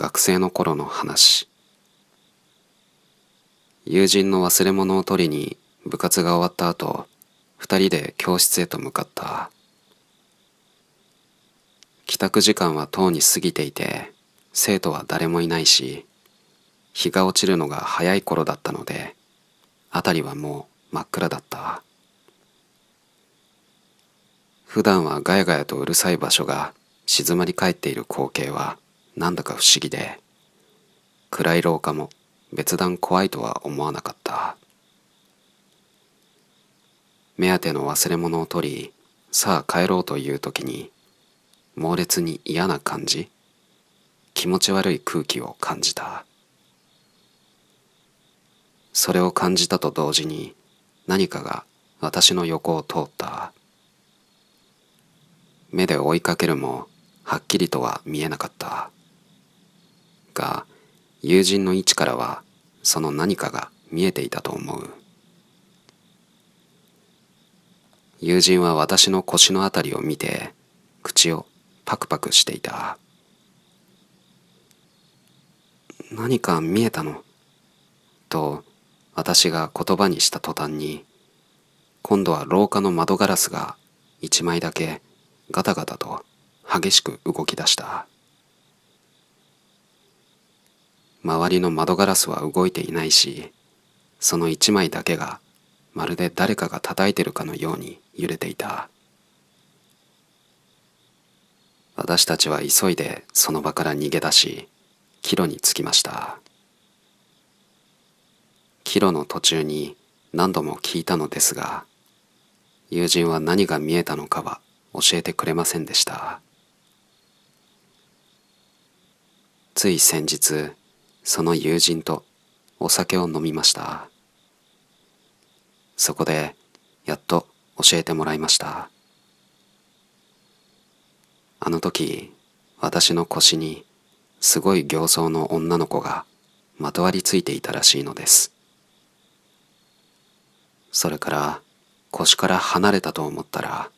学生の頃の話友人の忘れ物を取りに部活が終わった後2人で教室へと向かった帰宅時間はとうに過ぎていて生徒は誰もいないし日が落ちるのが早い頃だったので辺りはもう真っ暗だった普段はガヤガヤとうるさい場所が静まり返っている光景はなんだか不思議で暗い廊下も別段怖いとは思わなかった目当ての忘れ物を取りさあ帰ろうという時に猛烈に嫌な感じ気持ち悪い空気を感じたそれを感じたと同時に何かが私の横を通った目で追いかけるもはっきりとは見えなかったが友人の位置からはその何かが見えていたと思う友人は私の腰のあたりを見て口をパクパクしていた何か見えたのと私が言葉にした途端に今度は廊下の窓ガラスが一枚だけガタガタと激しく動き出した。周りの窓ガラスは動いていないしその一枚だけがまるで誰かが叩いてるかのように揺れていた私たちは急いでその場から逃げ出し帰路に着きました帰路の途中に何度も聞いたのですが友人は何が見えたのかは教えてくれませんでしたつい先日その友人とお酒を飲みましたそこでやっと教えてもらいましたあの時私の腰にすごい形相の女の子がまとわりついていたらしいのですそれから腰から離れたと思ったら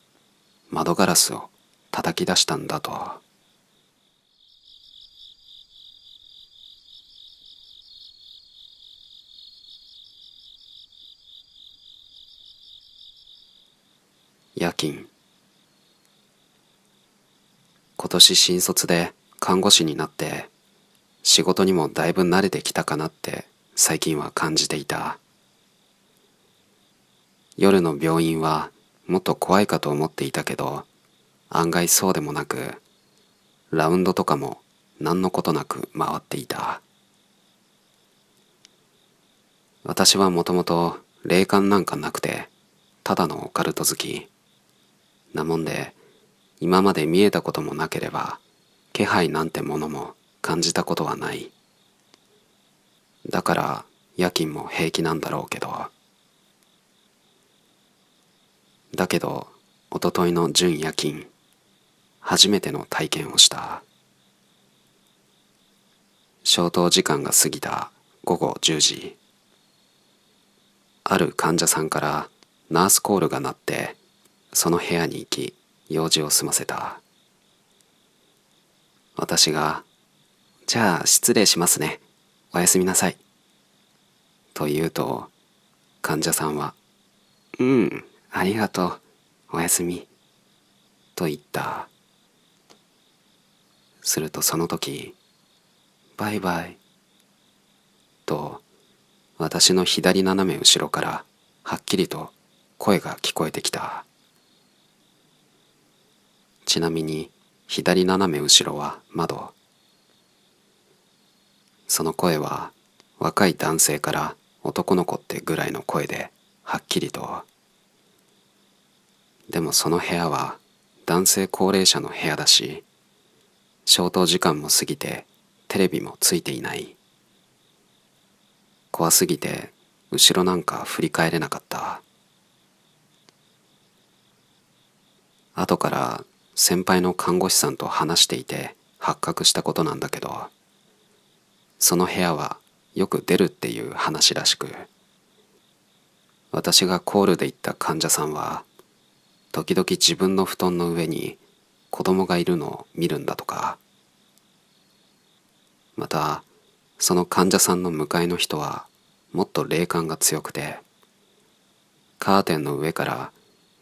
窓ガラスを叩き出したんだと。夜勤今年新卒で看護師になって仕事にもだいぶ慣れてきたかなって最近は感じていた夜の病院はもっと怖いかと思っていたけど案外そうでもなくラウンドとかも何のことなく回っていた私はもともと霊感なんかなくてただのオカルト好きなもんで今まで見えたこともなければ気配なんてものも感じたことはないだから夜勤も平気なんだろうけどだけどおとといの準夜勤初めての体験をした消灯時間が過ぎた午後10時ある患者さんからナースコールが鳴ってその部屋に行き用事を済ませた私が「じゃあ失礼しますねおやすみなさい」と言うと患者さんは「うんありがとうおやすみ」と言ったするとその時「バイバイ」と私の左斜め後ろからはっきりと声が聞こえてきた。ちなみに左斜め後ろは窓その声は若い男性から男の子ってぐらいの声ではっきりとでもその部屋は男性高齢者の部屋だし消灯時間も過ぎてテレビもついていない怖すぎて後ろなんか振り返れなかった後から先輩の看護師さんと話していて発覚したことなんだけどその部屋はよく出るっていう話らしく私がコールで行った患者さんは時々自分の布団の上に子供がいるのを見るんだとかまたその患者さんの向かいの人はもっと霊感が強くてカーテンの上から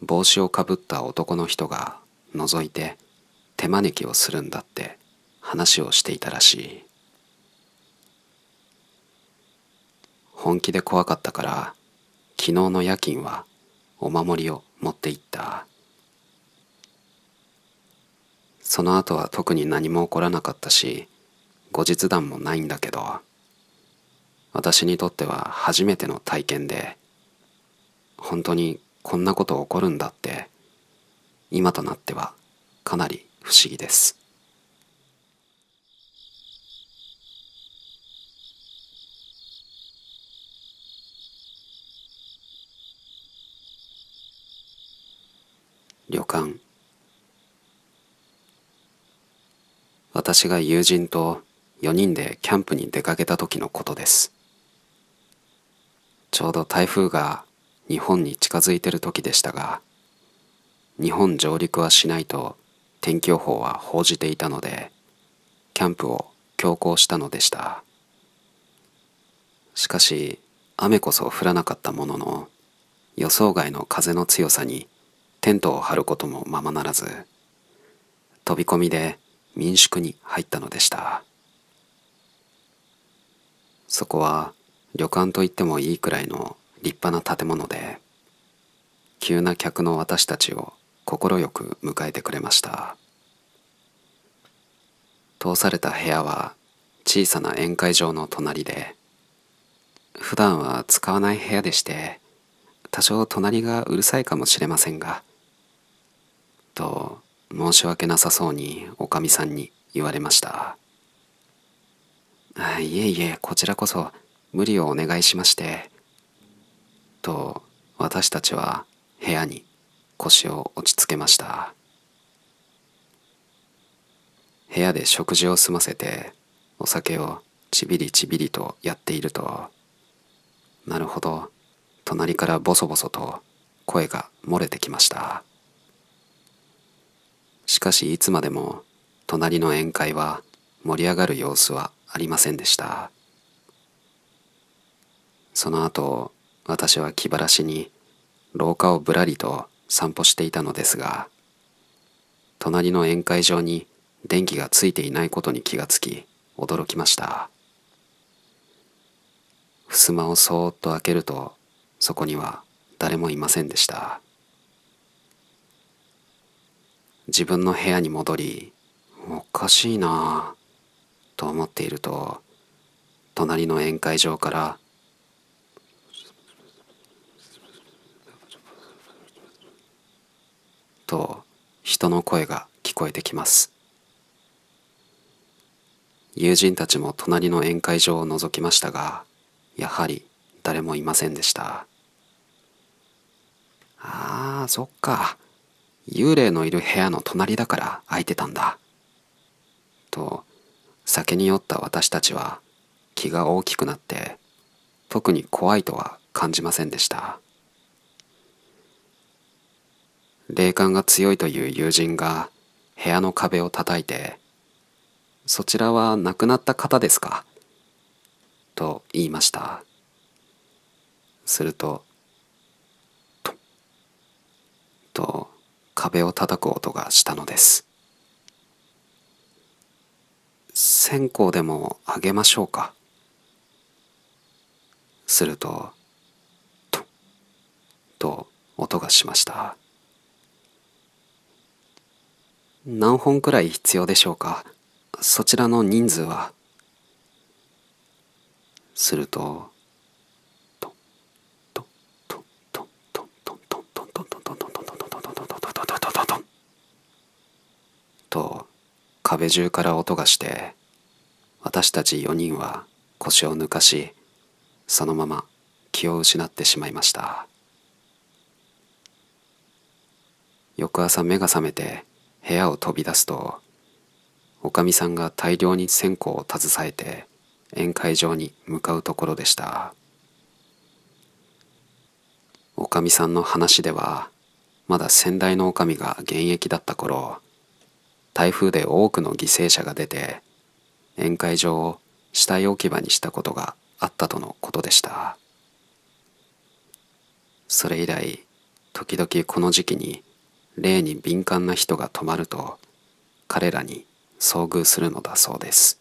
帽子をかぶった男の人が覗いて手招きをするんだって話をしていたらしい本気で怖かったから昨日の夜勤はお守りを持っていったその後は特に何も起こらなかったし後日談もないんだけど私にとっては初めての体験で本当にこんなこと起こるんだって今となってはかなり不思議です。旅館私が友人と4人でキャンプに出かけた時のことですちょうど台風が日本に近づいてる時でしたが日本上陸はしないと天気予報は報じていたのでキャンプを強行したのでしたしかし雨こそ降らなかったものの予想外の風の強さにテントを張ることもままならず飛び込みで民宿に入ったのでしたそこは旅館といってもいいくらいの立派な建物で急な客の私たちを快く迎えてくれました通された部屋は小さな宴会場の隣で普段は使わない部屋でして多少隣がうるさいかもしれませんがと申し訳なさそうにおかみさんに言われましたいえいえこちらこそ無理をお願いしましてと私たちは部屋に腰を落ち着けました部屋で食事を済ませてお酒をちびりちびりとやっているとなるほど隣からボソボソと声が漏れてきましたしかしいつまでも隣の宴会は盛り上がる様子はありませんでしたその後私は気晴らしに廊下をぶらりと散歩していたのですが隣の宴会場に電気がついていないことに気がつき驚きました襖をそーっと開けるとそこには誰もいませんでした自分の部屋に戻りおかしいなあと思っていると隣の宴会場からと人の声が聞こえてきます友人たちも隣の宴会場を覗きましたがやはり誰もいませんでしたあーそっか幽霊のいる部屋の隣だから空いてたんだと酒に酔った私たちは気が大きくなって特に怖いとは感じませんでした霊感が強いという友人が部屋の壁を叩いて「そちらは亡くなった方ですか?」と言いましたすると「と」と壁を叩く音がしたのです線香でもあげましょうかすると「と」と音がしました。何本くらい必要でしょうかそちらの人数はするとと壁中から音がして私たち4人は腰を抜かしそのまま気を失ってしまいました翌朝目が覚めて部屋を飛び出すとおかみさんが大量に線香を携えて宴会場に向かうところでしたおかみさんの話ではまだ先代のおかみが現役だった頃台風で多くの犠牲者が出て宴会場を死体置き場にしたことがあったとのことでしたそれ以来時々この時期に例に敏感な人が泊まると彼らに遭遇するのだそうです。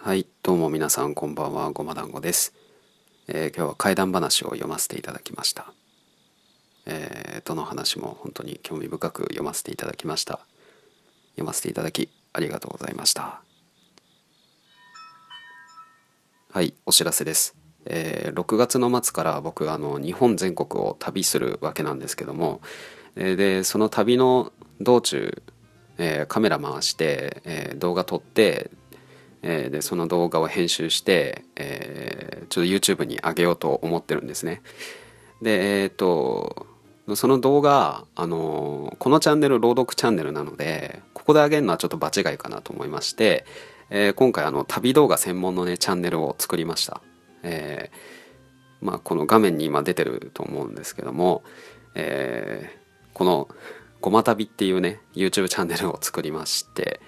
はい、どうも皆さんこんばんは、ごま団子です、えー、今日は怪談話を読ませていただきました。えー、どの話も本当に興味深く読ませていただきました。読ませていただきありがとうございました。はい、お知らせです。えー、6月の末から僕あの日本全国を旅するわけなんですけども、えー、でその旅の道中、えー、カメラ回して、え動画撮って、えでその動画を編集して、えちょっと YouTube に上げようと思ってるんですね。でえっとその動画あのこのチャンネル朗読チャンネルなのでこであげるのはちょっと場違いかなと思いまして、えー、今回あの旅動画専門のねチャンネルを作りました、えー、まあ、この画面に今出てると思うんですけども、えー、この「ごま旅」っていうね YouTube チャンネルを作りまして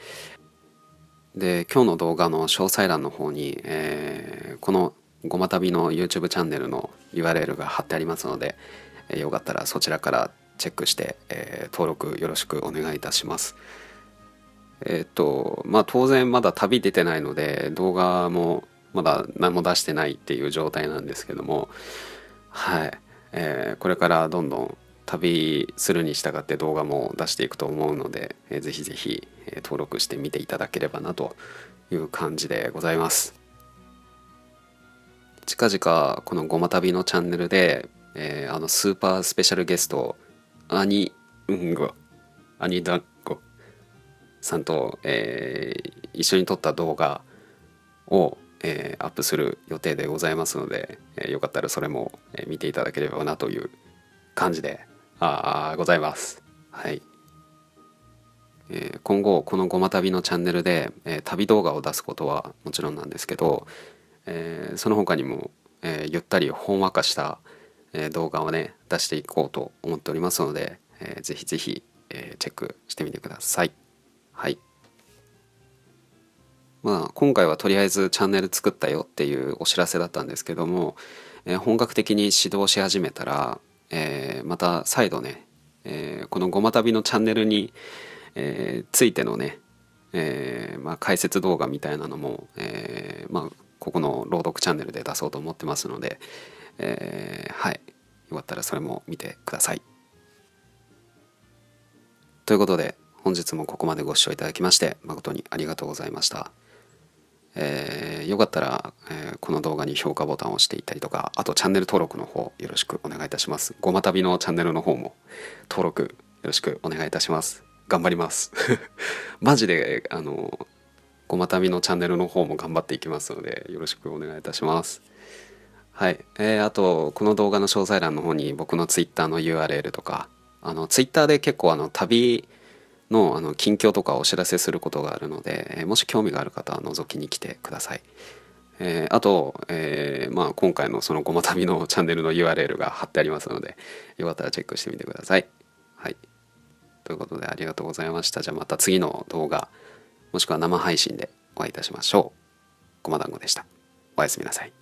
で今日の動画の詳細欄の方に、えこの「ごま旅」の YouTube チャンネルの URL が貼ってありますので、えよかったらそちらからチェックして、え登録よろしくお願いいたします。えっ、とまあ当然まだ旅出てないので動画もまだ何も出してないっていう状態なんですけどもはい、えー、これからどんどん旅するに従って動画も出していくと思うので、えー、ぜひぜひ、え登録してみていただければなという感じでございます近々この「ごま旅」のチャンネルで、えー、あのスーパースペシャルゲストアニ・うんごアニダさんと、えー、一緒に撮った動画を、えー、アップする予定でございますので、えー、よかったらそれも、え見ていただければなという感じであございます。はい、えー、今後この「ごま旅」のチャンネルで、えー、旅動画を出すことはもちろんなんですけど、えー、その他にも、えゆったりほんわかした、え動画をね出していこうと思っておりますので、えー、ぜひぜひ、えチェックしてみてください。はいまあ今回はとりあえずチャンネル作ったよっていうお知らせだったんですけども、えー、本格的に指導し始めたら、えー、また再度ね、えー、このごま旅のチャンネルに、えー、ついてのね、えーまあ、解説動画みたいなのも、えー、まあここの朗読チャンネルで出そうと思ってますので、えー、はいよかったらそれも見てください。ということで本日もここまでご視聴いただきまして誠にありがとうございました。えー、よかったら、えー、この動画に評価ボタンを押していったりとか、あとチャンネル登録の方よろしくお願いいたします。ごま旅のチャンネルの方も登録よろしくお願いいたします。頑張ります。マジで、あの、ごま旅のチャンネルの方も頑張っていきますので、よろしくお願いいたします。はい。えー、あと、この動画の詳細欄の方に僕の Twitter の URL とか、あの、Twitter で結構あの、旅、のあの近況とかお知らせすることがあるので、えもし興味がある方は覗きに来てください。えー、あと、えー、まあ、今回のそのごま旅のチャンネルの URL が貼ってありますので、よかったらチェックしてみてください。はい。ということでありがとうございました。じゃあまた次の動画、もしくは生配信でお会いいたしましょう。ごま団子でした。おやすみなさい。